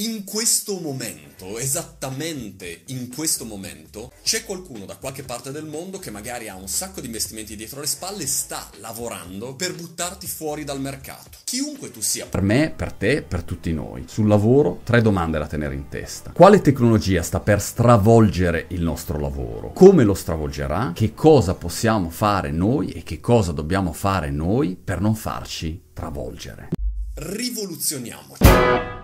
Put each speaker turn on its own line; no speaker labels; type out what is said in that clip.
in questo momento, esattamente in questo momento, c'è qualcuno da qualche parte del mondo che magari ha un sacco di investimenti dietro le spalle e sta lavorando per buttarti fuori dal mercato. Chiunque tu sia. Per me, per te, per tutti noi. Sul lavoro, tre domande da tenere in testa. Quale tecnologia sta per stravolgere il nostro lavoro? Come lo stravolgerà? Che cosa possiamo fare noi e che cosa dobbiamo fare noi
per non farci travolgere? Rivoluzioniamoci.